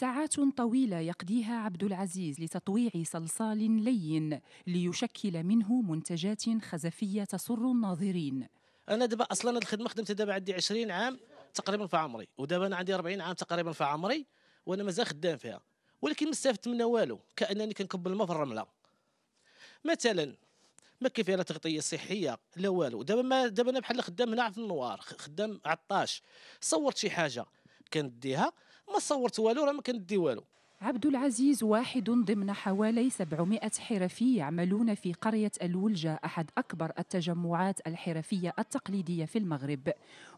ساعات طويلة يقضيها عبد العزيز لتطويع صلصال لين ليشكل منه منتجات خزفية تسر الناظرين أنا دابا أصلا الخدمة خدمت دابا عندي 20 عام تقريبا في عمري ودابا أنا عندي 40 عام تقريبا في عمري وأنا مازال خدام فيها ولكن ما استفدت منها والو كأنني كنكب الماء في الرملة مثلا ما كاين فيها لا تغطيه صحيه لا والو دابا ما دابا انا بحال خدام هنا في النوار خدام عطاش صورت شي حاجه كنديها ما صورت والو راه ما كندي والو عبد العزيز واحد ضمن حوالي 700 حرفي يعملون في قرية الولجة أحد أكبر التجمعات الحرفية التقليدية في المغرب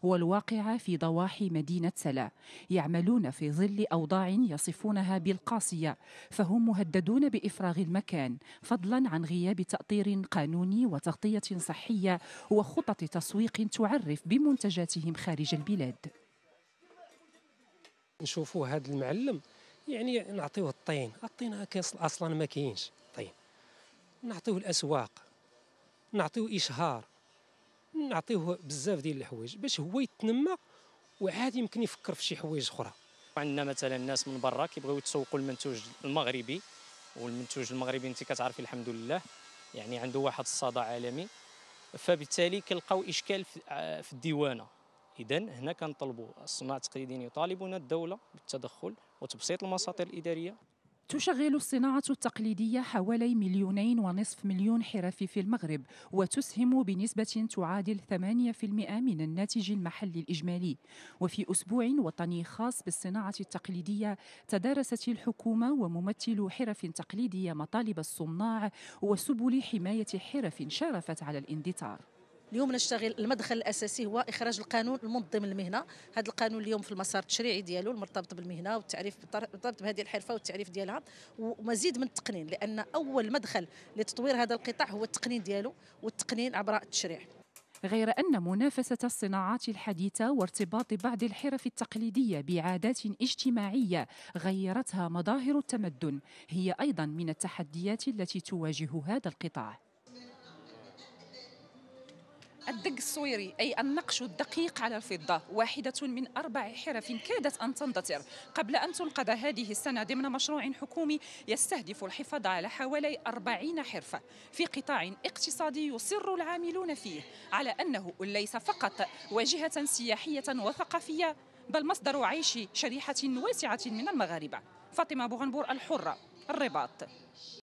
والواقعة في ضواحي مدينة سلا يعملون في ظل أوضاع يصفونها بالقاسية فهم مهددون بإفراغ المكان فضلا عن غياب تأطير قانوني وتغطية صحية وخطط تسويق تعرف بمنتجاتهم خارج البلاد نشوفوا هذا المعلم يعني نعطيوه الطين الطين اصلا ما كاينش طين نعطيوه الاسواق نعطيوه اشهار نعطيوه بزاف ديال الحوايج باش هو يتنمى وعادي يمكن يفكر في شي حوايج اخرى عندنا مثلا الناس من برا كيبغيو يتسوقوا المنتوج المغربي والمنتوج المغربي انت كتعرفي الحمد لله يعني عنده واحد الصدى عالمي فبالتالي كيلقاو اشكال في آه، الديوانه اذا هنا كنطلبوا الصناع التقليديين يطالبون الدوله بالتدخل وتبسيط المساطر الاداريه تشغل الصناعة التقليدية حوالي مليونين ونصف مليون حرف في المغرب وتسهم بنسبة تعادل 8% من الناتج المحلي الإجمالي وفي أسبوع وطني خاص بالصناعة التقليدية تدارست الحكومة وممثلو حرف تقليدية مطالب الصناع وسبل حماية حرف شارفت على الاندثار اليوم نشتغل المدخل الاساسي هو اخراج القانون المنظم المهنه هذا القانون اليوم في المسار التشريعي ديالو المرتبط بالمهنه والتعريف بالضبط بهذه الحرفه والتعريف ديالها ومزيد من التقنين لان اول مدخل لتطوير هذا القطاع هو التقنين ديالو والتقنين عبر التشريع غير أن منافسة الصناعات الحديثة وارتباط بعض الحرف التقليدية بعادات اجتماعية غيرتها مظاهر التمدن هي أيضا من التحديات التي تواجه هذا القطاع الدق الصويري أي النقش الدقيق على الفضة واحدة من أربع حرف كادت أن تندثر قبل أن تنقذ هذه السنة ضمن مشروع حكومي يستهدف الحفاظ على حوالي 40 حرفة في قطاع اقتصادي يصر العاملون فيه على أنه ليس فقط واجهة سياحية وثقافية بل مصدر عيش شريحة واسعة من المغاربة فاطمة بوغنبور الحرة الرباط